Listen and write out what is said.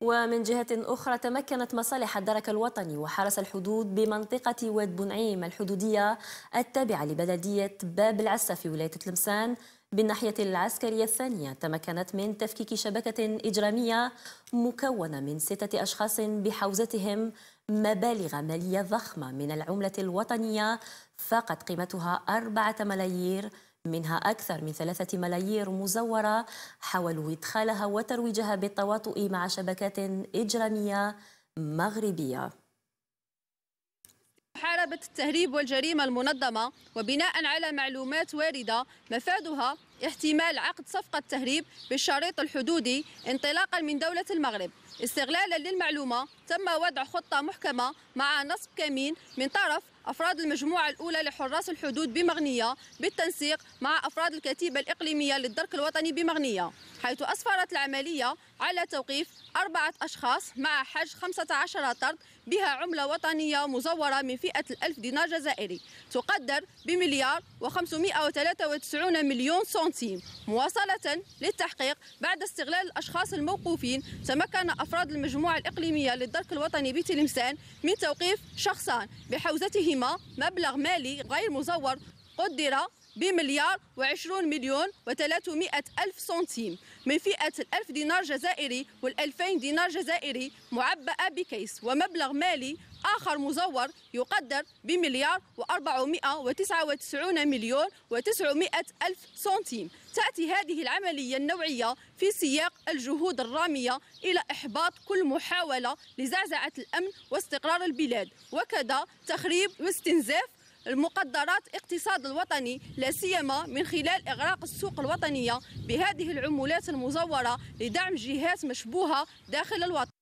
ومن جهة أخرى تمكنت مصالح الدرك الوطني وحرس الحدود بمنطقة واد بنعيم الحدودية التابعة لبلدية باب العسة في ولاية تلمسان بالناحية العسكرية الثانية تمكنت من تفكيك شبكة إجرامية مكونة من ستة أشخاص بحوزتهم مبالغ مالية ضخمة من العملة الوطنية فاقت قيمتها أربعة ملايير منها أكثر من ثلاثة ملايير مزورة حاولوا إدخالها وترويجها بالتواطؤ مع شبكات إجرامية مغربية محاربة التهريب والجريمة المنظمة وبناء على معلومات واردة مفادها احتمال عقد صفقة تهريب بالشريط الحدودي انطلاقا من دولة المغرب استغلالا للمعلومة تم وضع خطة محكمة مع نصب كمين من طرف أفراد المجموعة الأولى لحراس الحدود بمغنية بالتنسيق مع أفراد الكتيبة الإقليمية للدرك الوطني بمغنية حيث أسفرت العملية على توقيف أربعة أشخاص مع حج 15 طرد بها عملة وطنية مزورة من فئة الألف دينار جزائري تقدر بمليار و593 مليون سون سنتيم مواصلة للتحقيق بعد استغلال الأشخاص الموقوفين تمكن أفراد المجموعة الإقليمية للدرك الوطني بتلمسان من توقيف شخصان بحوزتهما مبلغ مالي غير مزور قدر بمليار و20 مليون و ألف سنتيم من فئة الألف دينار جزائري والألفين دينار جزائري معبأة بكيس ومبلغ مالي آخر مزور يقدر بمليار و499 مليون و900 ألف سنتيم تأتي هذه العملية النوعية في سياق الجهود الرامية إلى إحباط كل محاولة لزعزعة الأمن واستقرار البلاد وكذا تخريب واستنزاف المقدرات الاقتصاد الوطني لا سيما من خلال اغراق السوق الوطنيه بهذه العمولات المزوره لدعم جهات مشبوهه داخل الوطن